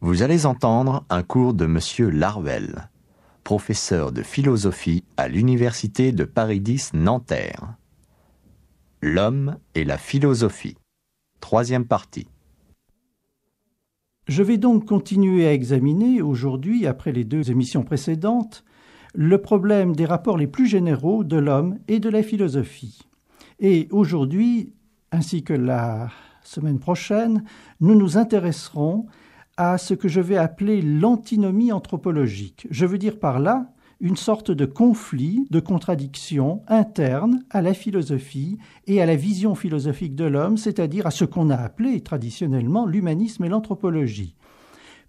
Vous allez entendre un cours de Monsieur Larvel, professeur de philosophie à l'Université de Paris 10 Nanterre. L'homme et la philosophie. Troisième partie. Je vais donc continuer à examiner aujourd'hui, après les deux émissions précédentes, le problème des rapports les plus généraux de l'homme et de la philosophie. Et aujourd'hui, ainsi que la semaine prochaine, nous nous intéresserons à ce que je vais appeler l'antinomie anthropologique. Je veux dire par là une sorte de conflit, de contradiction interne à la philosophie et à la vision philosophique de l'homme, c'est-à-dire à ce qu'on a appelé traditionnellement l'humanisme et l'anthropologie.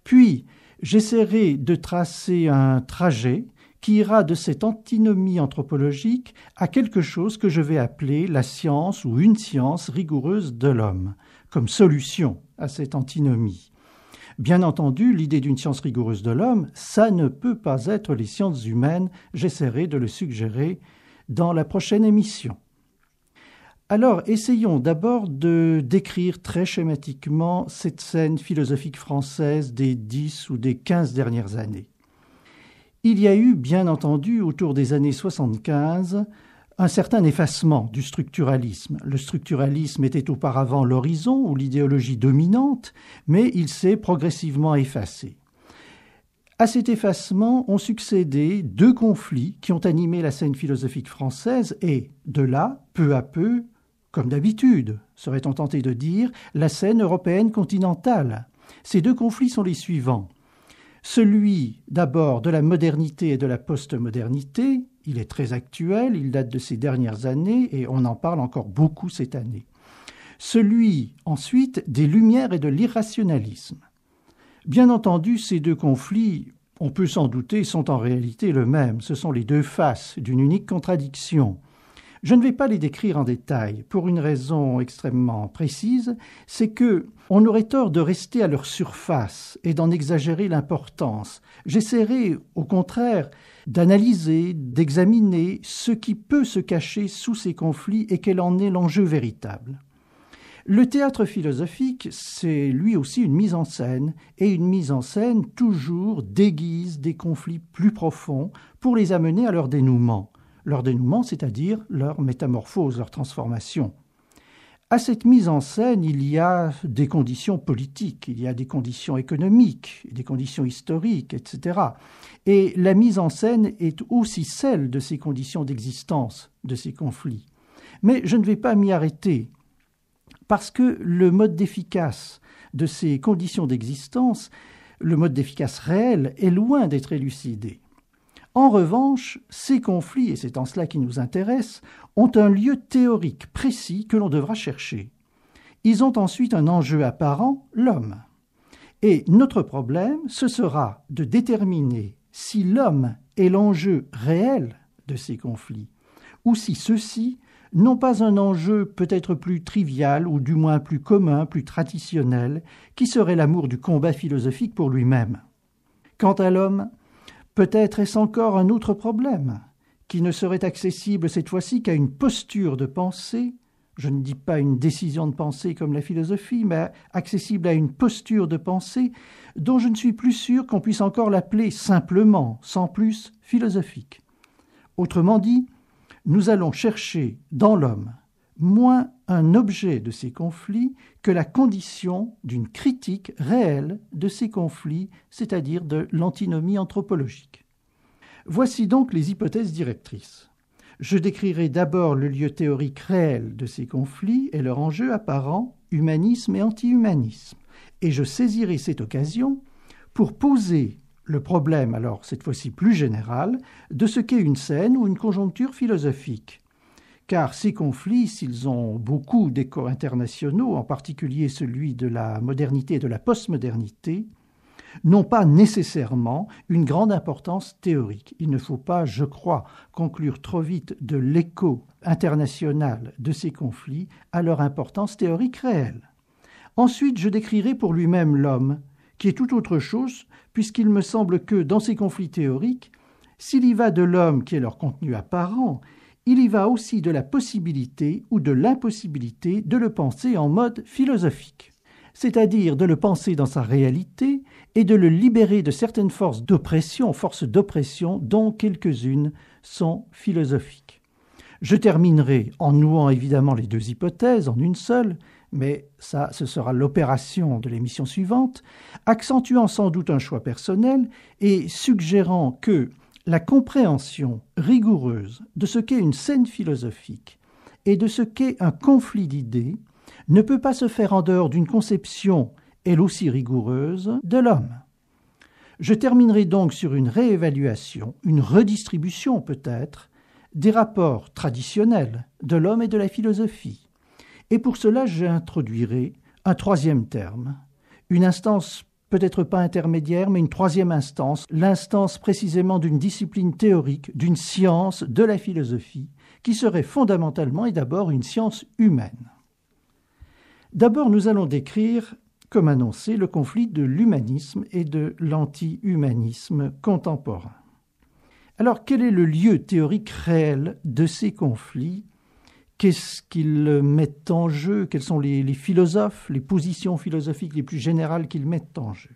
Puis, j'essaierai de tracer un trajet qui ira de cette antinomie anthropologique à quelque chose que je vais appeler la science ou une science rigoureuse de l'homme, comme solution à cette antinomie. Bien entendu, l'idée d'une science rigoureuse de l'homme, ça ne peut pas être les sciences humaines, j'essaierai de le suggérer dans la prochaine émission. Alors, essayons d'abord de décrire très schématiquement cette scène philosophique française des 10 ou des 15 dernières années. Il y a eu, bien entendu, autour des années 75, un certain effacement du structuralisme. Le structuralisme était auparavant l'horizon ou l'idéologie dominante, mais il s'est progressivement effacé. À cet effacement ont succédé deux conflits qui ont animé la scène philosophique française et, de là, peu à peu, comme d'habitude, serait-on tenté de dire, la scène européenne continentale. Ces deux conflits sont les suivants. Celui d'abord de la modernité et de la postmodernité, il est très actuel, il date de ces dernières années et on en parle encore beaucoup cette année. Celui, ensuite, des Lumières et de l'irrationalisme. Bien entendu, ces deux conflits, on peut s'en douter, sont en réalité le même. Ce sont les deux faces d'une unique contradiction. Je ne vais pas les décrire en détail pour une raison extrêmement précise, c'est que on aurait tort de rester à leur surface et d'en exagérer l'importance. J'essaierai, au contraire, d'analyser, d'examiner ce qui peut se cacher sous ces conflits et quel en est l'enjeu véritable. Le théâtre philosophique, c'est lui aussi une mise en scène, et une mise en scène toujours déguise des conflits plus profonds pour les amener à leur dénouement leur dénouement, c'est-à-dire leur métamorphose, leur transformation. À cette mise en scène, il y a des conditions politiques, il y a des conditions économiques, des conditions historiques, etc. Et la mise en scène est aussi celle de ces conditions d'existence, de ces conflits. Mais je ne vais pas m'y arrêter, parce que le mode d'efficace de ces conditions d'existence, le mode d'efficace réel, est loin d'être élucidé. En revanche, ces conflits, et c'est en cela qui nous intéresse, ont un lieu théorique précis que l'on devra chercher. Ils ont ensuite un enjeu apparent, l'homme. Et notre problème, ce sera de déterminer si l'homme est l'enjeu réel de ces conflits, ou si ceux-ci n'ont pas un enjeu peut-être plus trivial ou du moins plus commun, plus traditionnel, qui serait l'amour du combat philosophique pour lui-même. Quant à l'homme, Peut-être est-ce encore un autre problème, qui ne serait accessible cette fois-ci qu'à une posture de pensée, je ne dis pas une décision de pensée comme la philosophie, mais accessible à une posture de pensée dont je ne suis plus sûr qu'on puisse encore l'appeler simplement, sans plus, philosophique. Autrement dit, nous allons chercher dans l'homme moins un objet de ces conflits que la condition d'une critique réelle de ces conflits, c'est-à-dire de l'antinomie anthropologique. Voici donc les hypothèses directrices. Je décrirai d'abord le lieu théorique réel de ces conflits et leur enjeu apparent, humanisme et anti-humanisme, et je saisirai cette occasion pour poser le problème, alors cette fois-ci plus général, de ce qu'est une scène ou une conjoncture philosophique, car ces conflits, s'ils ont beaucoup d'échos internationaux, en particulier celui de la modernité et de la postmodernité, n'ont pas nécessairement une grande importance théorique. Il ne faut pas, je crois, conclure trop vite de l'écho international de ces conflits à leur importance théorique réelle. Ensuite, je décrirai pour lui-même l'homme, qui est tout autre chose, puisqu'il me semble que, dans ces conflits théoriques, s'il y va de l'homme qui est leur contenu apparent, il y va aussi de la possibilité ou de l'impossibilité de le penser en mode philosophique, c'est-à-dire de le penser dans sa réalité et de le libérer de certaines forces d'oppression, forces d'oppression dont quelques-unes sont philosophiques. Je terminerai en nouant évidemment les deux hypothèses en une seule, mais ça ce sera l'opération de l'émission suivante, accentuant sans doute un choix personnel et suggérant que, la compréhension rigoureuse de ce qu'est une scène philosophique et de ce qu'est un conflit d'idées ne peut pas se faire en dehors d'une conception, elle aussi rigoureuse, de l'homme. Je terminerai donc sur une réévaluation, une redistribution peut-être, des rapports traditionnels de l'homme et de la philosophie. Et pour cela, j'introduirai un troisième terme, une instance peut-être pas intermédiaire, mais une troisième instance, l'instance précisément d'une discipline théorique, d'une science, de la philosophie, qui serait fondamentalement et d'abord une science humaine. D'abord, nous allons décrire, comme annoncé, le conflit de l'humanisme et de l'anti-humanisme contemporain. Alors, quel est le lieu théorique réel de ces conflits qu'est-ce qu'ils mettent en jeu, quels sont les, philosophes, les positions philosophiques les plus générales qu'ils mettent en jeu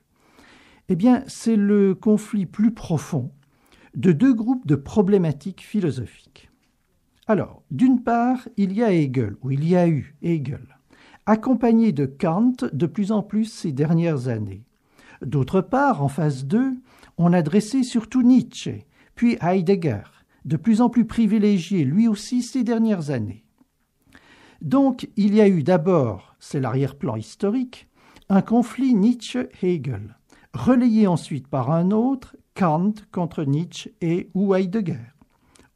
Eh bien, c'est le conflit plus profond de deux groupes de problématiques philosophiques. Alors, d'une part, il y a Hegel, ou il y a eu Hegel, accompagné de Kant de plus en plus ces dernières années. D'autre part, en phase 2, on a dressé surtout Nietzsche, puis Heidegger, de plus en plus privilégié lui aussi ces dernières années. Donc il y a eu d'abord, c'est l'arrière-plan historique, un conflit Nietzsche-Hegel, relayé ensuite par un autre, Kant contre Nietzsche et ou Heidegger.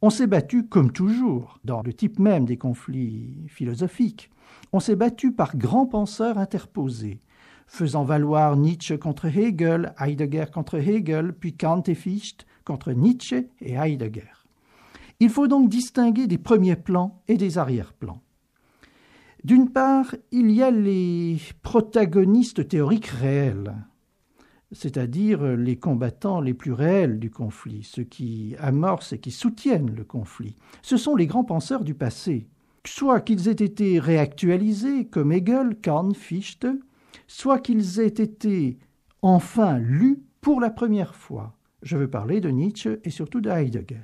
On s'est battu, comme toujours, dans le type même des conflits philosophiques, on s'est battu par grands penseurs interposés, faisant valoir Nietzsche contre Hegel, Heidegger contre Hegel, puis Kant et Fichte contre Nietzsche et Heidegger. Il faut donc distinguer des premiers plans et des arrière-plans. D'une part, il y a les protagonistes théoriques réels, c'est-à-dire les combattants les plus réels du conflit, ceux qui amorcent et qui soutiennent le conflit. Ce sont les grands penseurs du passé, soit qu'ils aient été réactualisés comme Hegel, Kant, Fichte, soit qu'ils aient été enfin lus pour la première fois. Je veux parler de Nietzsche et surtout de Heidegger.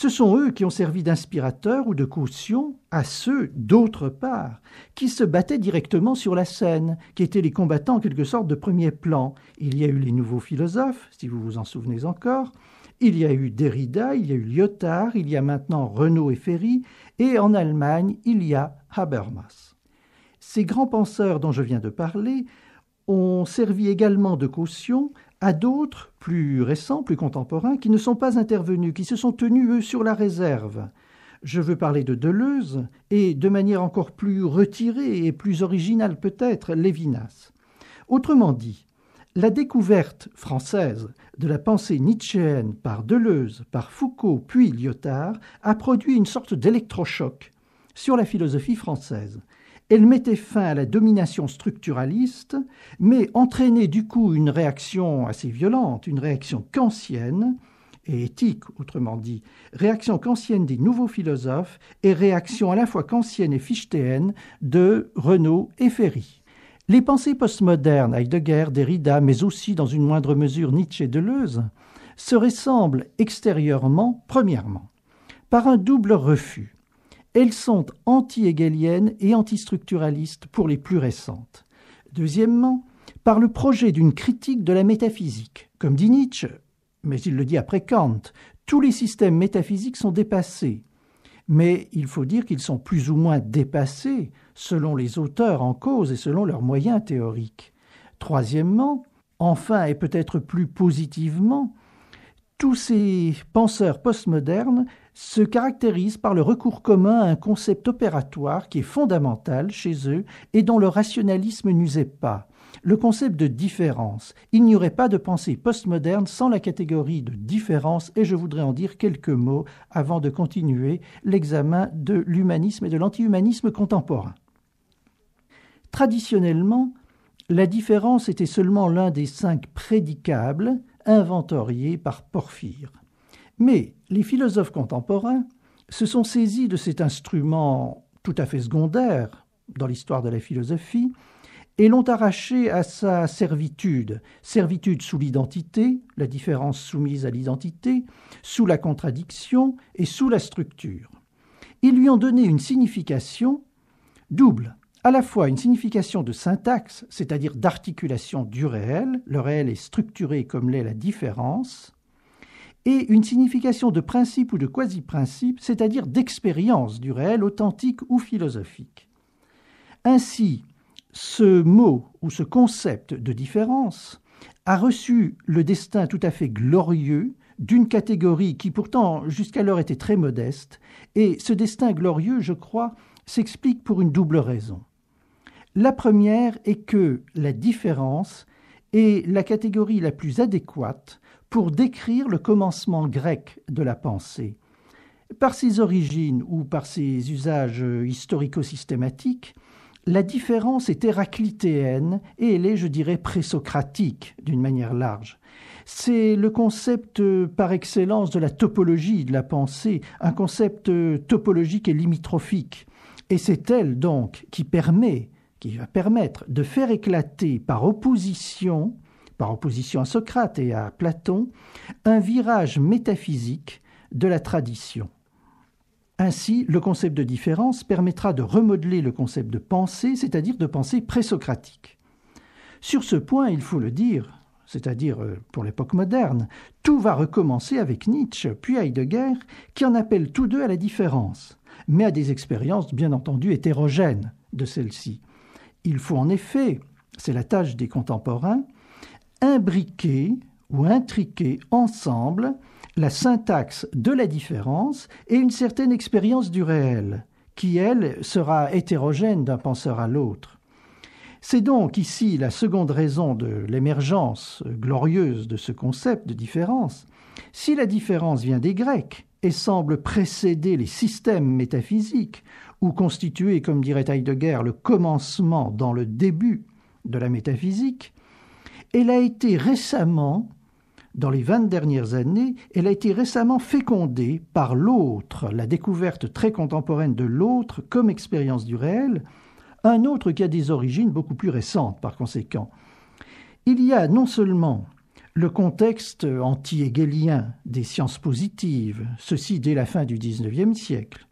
Ce sont eux qui ont servi d'inspirateurs ou de caution à ceux, d'autre part, qui se battaient directement sur la scène, qui étaient les combattants en quelque sorte de premier plan. Il y a eu les nouveaux philosophes, si vous vous en souvenez encore, il y a eu Derrida, il y a eu Lyotard, il y a maintenant Renaud et Ferry, et en Allemagne, il y a Habermas. Ces grands penseurs dont je viens de parler ont servi également de caution à d'autres, plus récents, plus contemporains, qui ne sont pas intervenus, qui se sont tenus, eux, sur la réserve. Je veux parler de Deleuze et, de manière encore plus retirée et plus originale peut-être, Lévinas. Autrement dit, la découverte française de la pensée nietzschéenne par Deleuze, par Foucault, puis Lyotard, a produit une sorte d'électrochoc sur la philosophie française. Elle mettait fin à la domination structuraliste, mais entraînait du coup une réaction assez violente, une réaction kantienne et éthique, autrement dit, réaction kantienne des nouveaux philosophes et réaction à la fois kantienne et fichtéenne de Renaud et Ferry. Les pensées postmodernes, Heidegger, Derrida, mais aussi dans une moindre mesure Nietzsche et Deleuze, se ressemblent extérieurement, premièrement, par un double refus elles sont anti hégéliennes et antistructuralistes pour les plus récentes. Deuxièmement, par le projet d'une critique de la métaphysique. Comme dit Nietzsche, mais il le dit après Kant, tous les systèmes métaphysiques sont dépassés. Mais il faut dire qu'ils sont plus ou moins dépassés selon les auteurs en cause et selon leurs moyens théoriques. Troisièmement, enfin et peut-être plus positivement, tous ces penseurs postmodernes se caractérisent par le recours commun à un concept opératoire qui est fondamental chez eux et dont le rationalisme n'usait pas. Le concept de différence. Il n'y aurait pas de pensée postmoderne sans la catégorie de différence et je voudrais en dire quelques mots avant de continuer l'examen de l'humanisme et de l'anti-humanisme contemporain. Traditionnellement, la différence était seulement l'un des cinq prédicables inventorié par Porphyre. Mais les philosophes contemporains se sont saisis de cet instrument tout à fait secondaire dans l'histoire de la philosophie et l'ont arraché à sa servitude, servitude sous l'identité, la différence soumise à l'identité, sous la contradiction et sous la structure. Ils lui ont donné une signification double, à la fois une signification de syntaxe, c'est-à-dire d'articulation du réel, le réel est structuré comme l'est la différence, et une signification de principe ou de quasi-principe, c'est-à-dire d'expérience du réel authentique ou philosophique. Ainsi, ce mot ou ce concept de différence a reçu le destin tout à fait glorieux d'une catégorie qui pourtant jusqu'alors était très modeste, et ce destin glorieux, je crois, s'explique pour une double raison. La première est que la différence est la catégorie la plus adéquate pour décrire le commencement grec de la pensée. Par ses origines ou par ses usages euh, historico-systématiques, la différence est héraclitéenne et elle est, je dirais, présocratique d'une manière large. C'est le concept euh, par excellence de la topologie de la pensée, un concept euh, topologique et limitrophique. Et c'est elle donc qui permet qui va permettre de faire éclater par opposition, par opposition à Socrate et à Platon, un virage métaphysique de la tradition. Ainsi, le concept de différence permettra de remodeler le concept de pensée, c'est-à-dire de pensée présocratique. Sur ce point, il faut le dire, c'est-à-dire euh, pour l'époque moderne, tout va recommencer avec Nietzsche, puis Heidegger, qui en appellent tous deux à la différence, mais à des expériences bien entendu hétérogènes de celle-ci. Il faut en effet, c'est la tâche des contemporains, imbriquer ou intriquer ensemble la syntaxe de la différence et une certaine expérience du réel, qui, elle, sera hétérogène d'un penseur à l'autre. C'est donc ici la seconde raison de l'émergence glorieuse de ce concept de différence. Si la différence vient des Grecs, et semble précéder les systèmes métaphysiques, ou constituer, comme dirait Heidegger, le commencement dans le début de la métaphysique, elle a été récemment, dans les 20 dernières années, elle a été récemment fécondée par l'autre, la découverte très contemporaine de l'autre comme expérience du réel, un autre qui a des origines beaucoup plus récentes par conséquent. Il y a non seulement le contexte anti-hegelien des sciences positives, ceci dès la fin du XIXe siècle,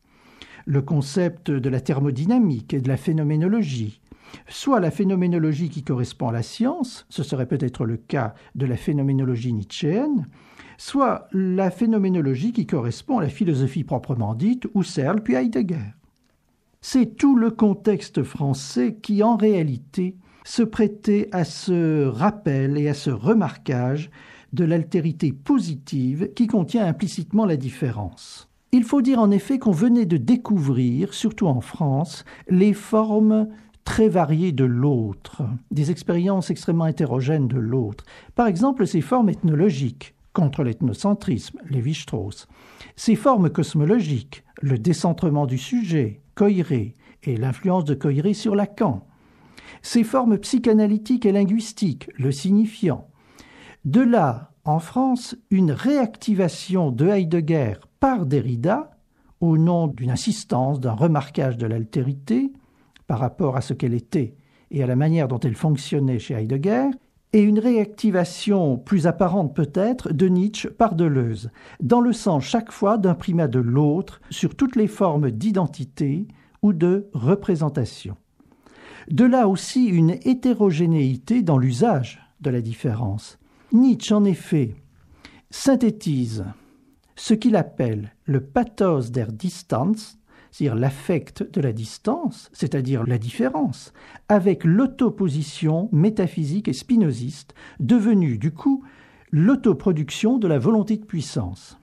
le concept de la thermodynamique et de la phénoménologie, soit la phénoménologie qui correspond à la science, ce serait peut-être le cas de la phénoménologie nietzschéenne, soit la phénoménologie qui correspond à la philosophie proprement dite, Husserl puis Heidegger. C'est tout le contexte français qui, en réalité, se prêter à ce rappel et à ce remarquage de l'altérité positive qui contient implicitement la différence. Il faut dire en effet qu'on venait de découvrir, surtout en France, les formes très variées de l'autre, des expériences extrêmement hétérogènes de l'autre. Par exemple, ces formes ethnologiques, contre l'ethnocentrisme, Lévi-Strauss, ces formes cosmologiques, le décentrement du sujet, Coiré, et l'influence de Coiré sur Lacan, ses formes psychanalytiques et linguistiques, le signifiant. De là, en France, une réactivation de Heidegger par Derrida, au nom d'une insistance, d'un remarquage de l'altérité par rapport à ce qu'elle était et à la manière dont elle fonctionnait chez Heidegger, et une réactivation plus apparente peut-être de Nietzsche par Deleuze, dans le sens chaque fois d'un primat de l'autre sur toutes les formes d'identité ou de représentation. De là aussi une hétérogénéité dans l'usage de la différence. Nietzsche, en effet, synthétise ce qu'il appelle le pathos der Distanz, c'est-à-dire l'affect de la distance, c'est-à-dire la différence, avec l'autoposition métaphysique et spinoziste, devenue du coup l'autoproduction de la volonté de puissance.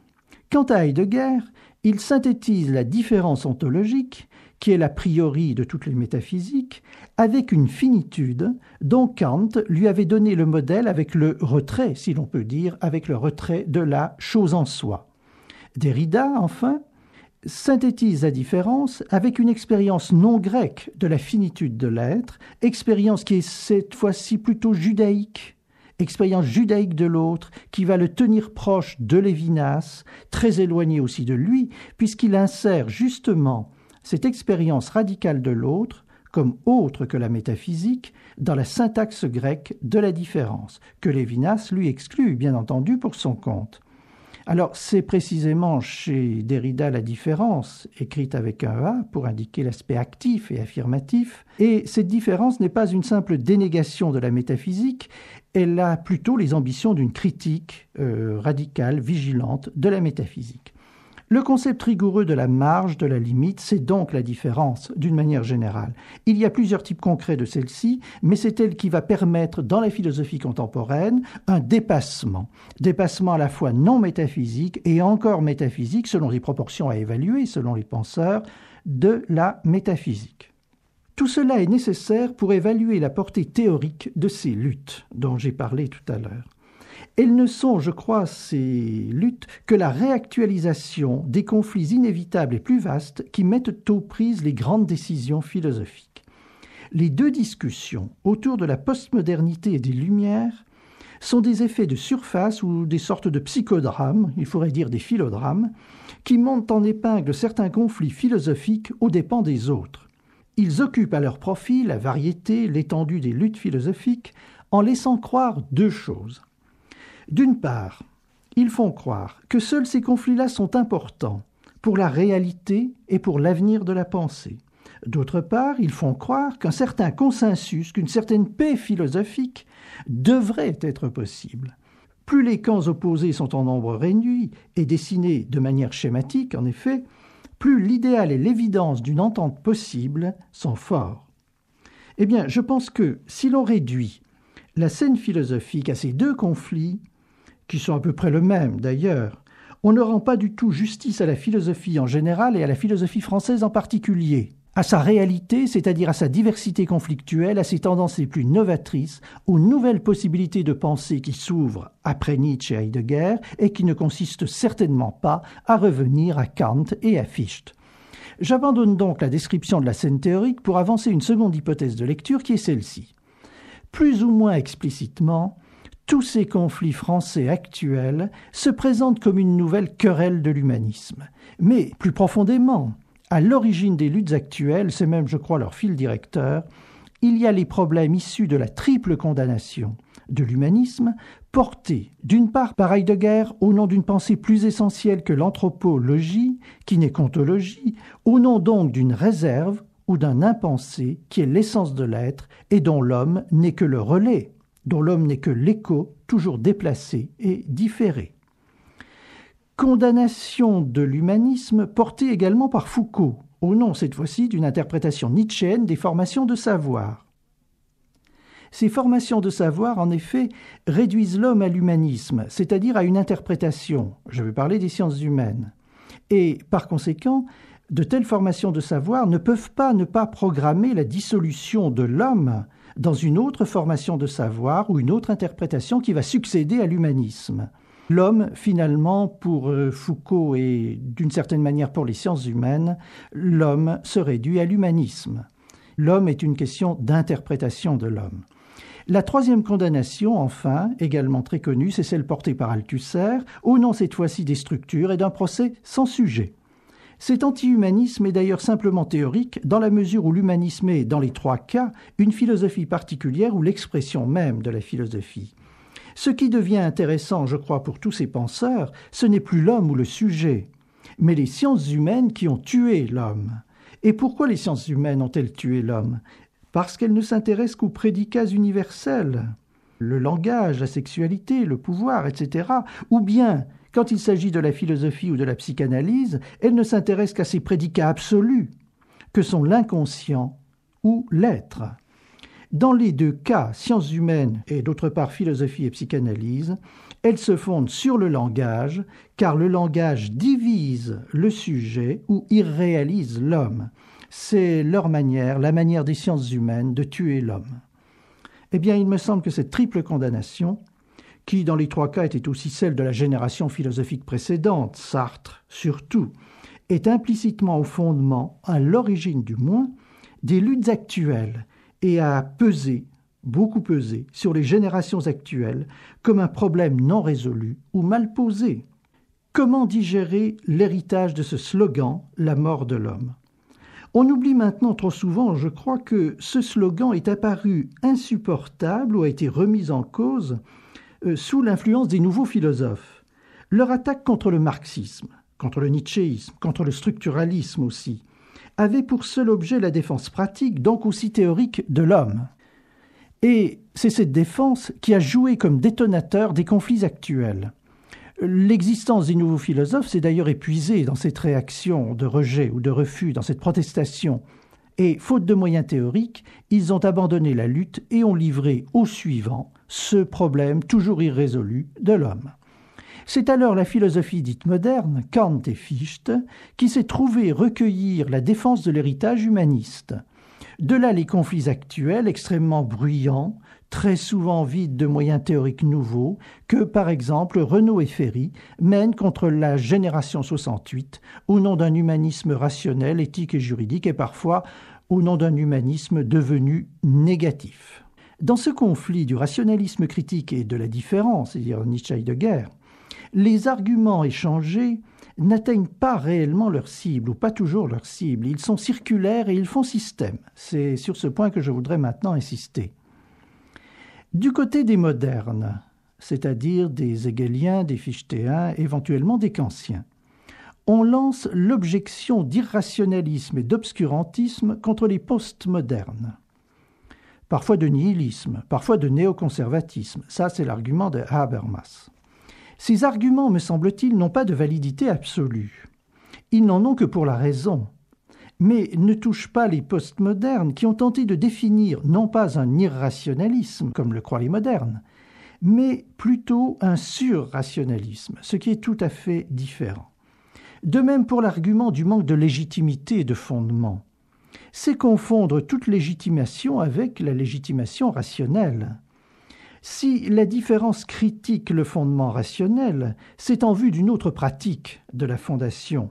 Quant à Heidegger, il synthétise la différence ontologique qui est la priori de toutes les métaphysiques, avec une finitude dont Kant lui avait donné le modèle avec le retrait, si l'on peut dire, avec le retrait de la chose en soi. Derrida, enfin, synthétise la différence avec une expérience non grecque de la finitude de l'être, expérience qui est cette fois-ci plutôt judaïque, expérience judaïque de l'autre, qui va le tenir proche de Lévinas, très éloigné aussi de lui, puisqu'il insère justement cette expérience radicale de l'autre comme autre que la métaphysique dans la syntaxe grecque de la différence, que Lévinas lui exclut, bien entendu, pour son compte. Alors, c'est précisément chez Derrida la différence, écrite avec un A pour indiquer l'aspect actif et affirmatif, et cette différence n'est pas une simple dénégation de la métaphysique, elle a plutôt les ambitions d'une critique euh, radicale, vigilante de la métaphysique. Le concept rigoureux de la marge, de la limite, c'est donc la différence, d'une manière générale. Il y a plusieurs types concrets de celle-ci, mais c'est elle qui va permettre, dans la philosophie contemporaine, un dépassement. Dépassement à la fois non métaphysique et encore métaphysique, selon les proportions à évaluer, selon les penseurs, de la métaphysique. Tout cela est nécessaire pour évaluer la portée théorique de ces luttes dont j'ai parlé tout à l'heure. Elles ne sont, je crois, ces luttes que la réactualisation des conflits inévitables et plus vastes qui mettent aux prises les grandes décisions philosophiques. Les deux discussions autour de la postmodernité et des Lumières sont des effets de surface ou des sortes de psychodrames, il faudrait dire des philodrames, qui montent en épingle certains conflits philosophiques aux dépens des autres. Ils occupent à leur profit la variété, l'étendue des luttes philosophiques, en laissant croire deux choses. D'une part, ils font croire que seuls ces conflits-là sont importants pour la réalité et pour l'avenir de la pensée. D'autre part, ils font croire qu'un certain consensus, qu'une certaine paix philosophique devrait être possible. Plus les camps opposés sont en nombre réduit et dessinés de manière schématique, en effet, plus l'idéal et l'évidence d'une entente possible sont forts. Eh bien, je pense que si l'on réduit la scène philosophique à ces deux conflits, qui sont à peu près le même d'ailleurs, on ne rend pas du tout justice à la philosophie en général et à la philosophie française en particulier, à sa réalité, c'est-à-dire à sa diversité conflictuelle, à ses tendances les plus novatrices, aux nouvelles possibilités de pensée qui s'ouvrent après Nietzsche et Heidegger et qui ne consistent certainement pas à revenir à Kant et à Fichte. J'abandonne donc la description de la scène théorique pour avancer une seconde hypothèse de lecture qui est celle-ci. Plus ou moins explicitement, tous ces conflits français actuels se présentent comme une nouvelle querelle de l'humanisme. Mais, plus profondément, à l'origine des luttes actuelles, c'est même, je crois, leur fil directeur, il y a les problèmes issus de la triple condamnation de l'humanisme, portée d'une part par Heidegger au nom d'une pensée plus essentielle que l'anthropologie, qui n'est qu'ontologie, au nom donc d'une réserve ou d'un impensé qui est l'essence de l'être et dont l'homme n'est que le relais dont l'homme n'est que l'écho, toujours déplacé et différé. Condamnation de l'humanisme portée également par Foucault, au nom cette fois-ci d'une interprétation nietzschéenne des formations de savoir. Ces formations de savoir, en effet, réduisent l'homme à l'humanisme, c'est-à-dire à une interprétation, je veux parler des sciences humaines, et par conséquent, de telles formations de savoir ne peuvent pas ne pas programmer la dissolution de l'homme dans une autre formation de savoir ou une autre interprétation qui va succéder à l'humanisme. L'homme, finalement, pour euh, Foucault et d'une certaine manière pour les sciences humaines, l'homme se réduit à l'humanisme. L'homme est une question d'interprétation de l'homme. La troisième condamnation, enfin, également très connue, c'est celle portée par Althusser, au oh nom cette fois-ci des structures et d'un procès sans sujet. Cet anti-humanisme est d'ailleurs simplement théorique, dans la mesure où l'humanisme est, dans les trois cas, une philosophie particulière ou l'expression même de la philosophie. Ce qui devient intéressant, je crois, pour tous ces penseurs, ce n'est plus l'homme ou le sujet, mais les sciences humaines qui ont tué l'homme. Et pourquoi les sciences humaines ont-elles tué l'homme Parce qu'elles ne s'intéressent qu'aux prédicats universels, le langage, la sexualité, le pouvoir, etc., ou bien quand il s'agit de la philosophie ou de la psychanalyse, elle ne s'intéresse qu'à ces prédicats absolus, que sont l'inconscient ou l'être. Dans les deux cas, sciences humaines et d'autre part philosophie et psychanalyse, elles se fondent sur le langage, car le langage divise le sujet ou irréalise l'homme. C'est leur manière, la manière des sciences humaines, de tuer l'homme. Eh bien, il me semble que cette triple condamnation qui dans les trois cas était aussi celle de la génération philosophique précédente, Sartre surtout, est implicitement au fondement, à l'origine du moins, des luttes actuelles et a pesé, beaucoup pesé, sur les générations actuelles comme un problème non résolu ou mal posé. Comment digérer l'héritage de ce slogan, la mort de l'homme on oublie maintenant trop souvent, je crois, que ce slogan est apparu insupportable ou a été remis en cause euh, sous l'influence des nouveaux philosophes. Leur attaque contre le marxisme, contre le nietzschéisme, contre le structuralisme aussi, avait pour seul objet la défense pratique, donc aussi théorique, de l'homme. Et c'est cette défense qui a joué comme détonateur des conflits actuels. L'existence des nouveaux philosophes s'est d'ailleurs épuisée dans cette réaction de rejet ou de refus, dans cette protestation. Et, faute de moyens théoriques, ils ont abandonné la lutte et ont livré au suivant ce problème toujours irrésolu de l'homme. C'est alors la philosophie dite moderne, Kant et Fichte, qui s'est trouvée recueillir la défense de l'héritage humaniste. De là les conflits actuels extrêmement bruyants, très souvent vides de moyens théoriques nouveaux, que par exemple Renaud et Ferry mènent contre la génération 68 au nom d'un humanisme rationnel, éthique et juridique et parfois au nom d'un humanisme devenu négatif. Dans ce conflit du rationalisme critique et de la différence, c'est-à-dire Nietzsche de guerre, les arguments échangés n'atteignent pas réellement leur cible, ou pas toujours leur cible. Ils sont circulaires et ils font système. C'est sur ce point que je voudrais maintenant insister. Du côté des modernes, c'est-à-dire des hegeliens, des fichtéens, éventuellement des kantiens, on lance l'objection d'irrationalisme et d'obscurantisme contre les postmodernes parfois de nihilisme, parfois de néoconservatisme. Ça, c'est l'argument de Habermas. Ces arguments, me semble-t-il, n'ont pas de validité absolue. Ils n'en ont que pour la raison, mais ne touchent pas les postmodernes qui ont tenté de définir non pas un irrationalisme, comme le croient les modernes, mais plutôt un surrationalisme, ce qui est tout à fait différent. De même pour l'argument du manque de légitimité de fondement c'est confondre toute légitimation avec la légitimation rationnelle. Si la différence critique le fondement rationnel, c'est en vue d'une autre pratique de la fondation.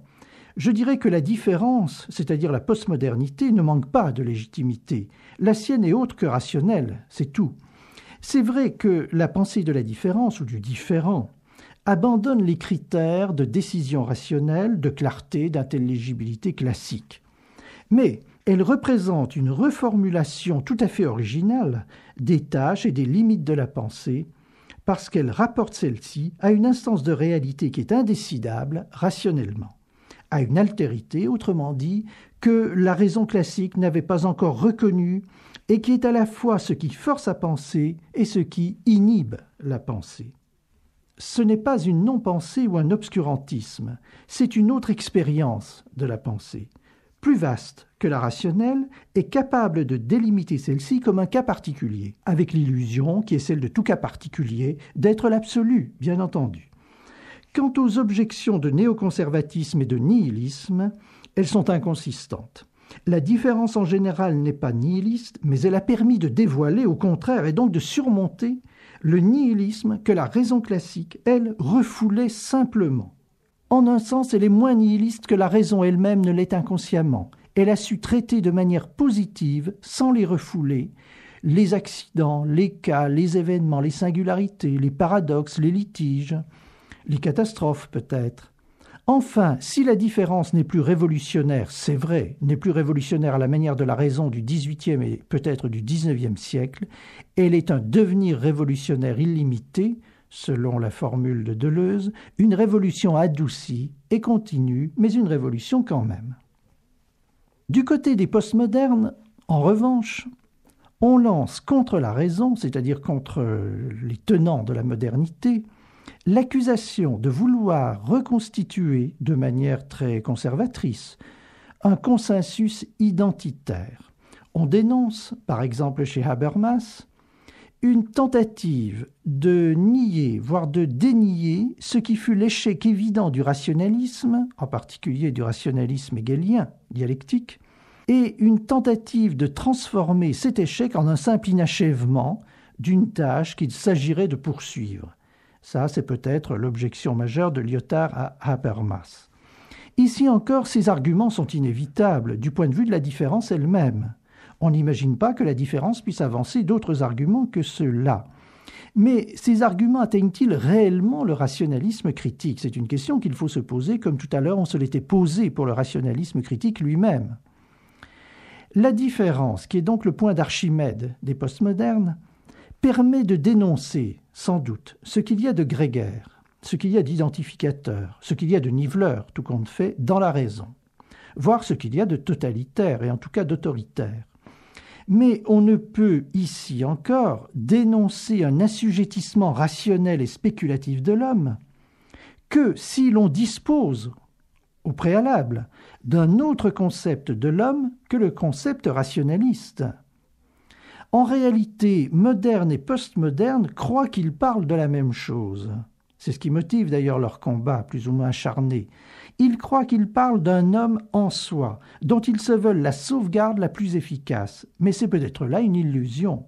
Je dirais que la différence, c'est-à-dire la postmodernité, ne manque pas de légitimité. La sienne est autre que rationnelle, c'est tout. C'est vrai que la pensée de la différence ou du différent abandonne les critères de décision rationnelle, de clarté, d'intelligibilité classique. Mais elle représente une reformulation tout à fait originale des tâches et des limites de la pensée, parce qu'elle rapporte celle-ci à une instance de réalité qui est indécidable rationnellement, à une altérité, autrement dit, que la raison classique n'avait pas encore reconnue et qui est à la fois ce qui force à penser et ce qui inhibe la pensée. Ce n'est pas une non-pensée ou un obscurantisme, c'est une autre expérience de la pensée plus vaste que la rationnelle, est capable de délimiter celle-ci comme un cas particulier, avec l'illusion, qui est celle de tout cas particulier, d'être l'absolu, bien entendu. Quant aux objections de néoconservatisme et de nihilisme, elles sont inconsistantes. La différence en général n'est pas nihiliste, mais elle a permis de dévoiler, au contraire, et donc de surmonter le nihilisme que la raison classique, elle, refoulait simplement. En un sens, elle est moins nihiliste que la raison elle-même ne l'est inconsciemment. Elle a su traiter de manière positive, sans les refouler, les accidents, les cas, les événements, les singularités, les paradoxes, les litiges, les catastrophes peut-être. Enfin, si la différence n'est plus révolutionnaire, c'est vrai, n'est plus révolutionnaire à la manière de la raison du XVIIIe et peut-être du XIXe siècle, elle est un devenir révolutionnaire illimité, selon la formule de Deleuze, une révolution adoucie et continue, mais une révolution quand même. Du côté des postmodernes, en revanche, on lance contre la raison, c'est-à-dire contre les tenants de la modernité, l'accusation de vouloir reconstituer, de manière très conservatrice, un consensus identitaire. On dénonce, par exemple chez Habermas, une tentative de nier, voire de dénier, ce qui fut l'échec évident du rationalisme, en particulier du rationalisme hegelien, dialectique, et une tentative de transformer cet échec en un simple inachèvement d'une tâche qu'il s'agirait de poursuivre. Ça, c'est peut-être l'objection majeure de Lyotard à Habermas. Ici encore, ces arguments sont inévitables du point de vue de la différence elle-même. On n'imagine pas que la différence puisse avancer d'autres arguments que ceux-là. Mais ces arguments atteignent-ils réellement le rationalisme critique C'est une question qu'il faut se poser, comme tout à l'heure on se l'était posé pour le rationalisme critique lui-même. La différence, qui est donc le point d'Archimède des postmodernes, permet de dénoncer, sans doute, ce qu'il y a de grégaire, ce qu'il y a d'identificateur, ce qu'il y a de niveleur, tout compte fait, dans la raison, voire ce qu'il y a de totalitaire et en tout cas d'autoritaire mais on ne peut ici encore dénoncer un assujettissement rationnel et spéculatif de l'homme que si l'on dispose au préalable d'un autre concept de l'homme que le concept rationaliste. En réalité, moderne et postmoderne croient qu'ils parlent de la même chose. C'est ce qui motive d'ailleurs leur combat plus ou moins acharné, ils croient qu'ils parlent d'un homme en soi, dont ils se veulent la sauvegarde la plus efficace, mais c'est peut-être là une illusion.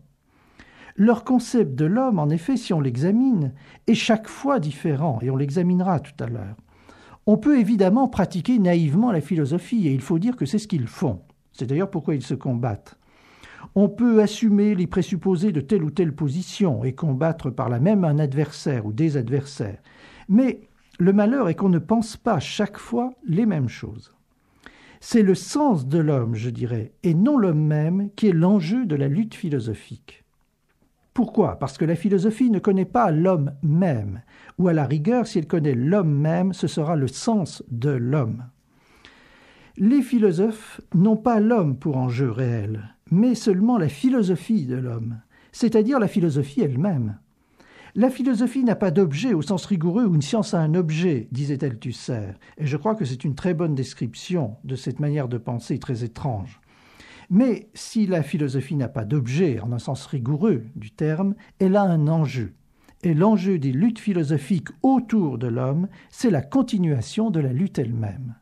Leur concept de l'homme, en effet, si on l'examine, est chaque fois différent, et on l'examinera tout à l'heure. On peut évidemment pratiquer naïvement la philosophie, et il faut dire que c'est ce qu'ils font. C'est d'ailleurs pourquoi ils se combattent. On peut assumer les présupposés de telle ou telle position et combattre par là même un adversaire ou des adversaires. Mais le malheur est qu'on ne pense pas chaque fois les mêmes choses. C'est le sens de l'homme, je dirais, et non l'homme même, qui est l'enjeu de la lutte philosophique. Pourquoi Parce que la philosophie ne connaît pas l'homme même, ou à la rigueur, si elle connaît l'homme même, ce sera le sens de l'homme. Les philosophes n'ont pas l'homme pour enjeu réel, mais seulement la philosophie de l'homme, c'est-à-dire la philosophie elle-même. La philosophie n'a pas d'objet au sens rigoureux où une science a un objet, disait elle Althusser, et je crois que c'est une très bonne description de cette manière de penser très étrange. Mais si la philosophie n'a pas d'objet, en un sens rigoureux du terme, elle a un enjeu. Et l'enjeu des luttes philosophiques autour de l'homme, c'est la continuation de la lutte elle-même.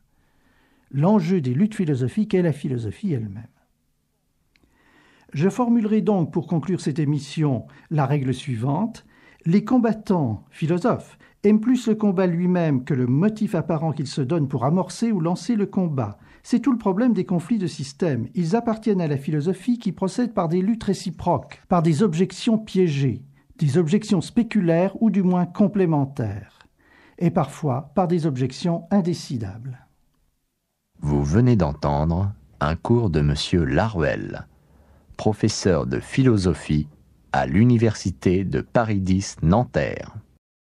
L'enjeu des luttes philosophiques est la philosophie elle-même. Je formulerai donc pour conclure cette émission la règle suivante. Les combattants, philosophes, aiment plus le combat lui-même que le motif apparent qu'ils se donnent pour amorcer ou lancer le combat. C'est tout le problème des conflits de système. Ils appartiennent à la philosophie qui procède par des luttes réciproques, par des objections piégées, des objections spéculaires ou du moins complémentaires, et parfois par des objections indécidables. Vous venez d'entendre un cours de M. Laruelle, professeur de philosophie à l'Université de Paris 10 Nanterre.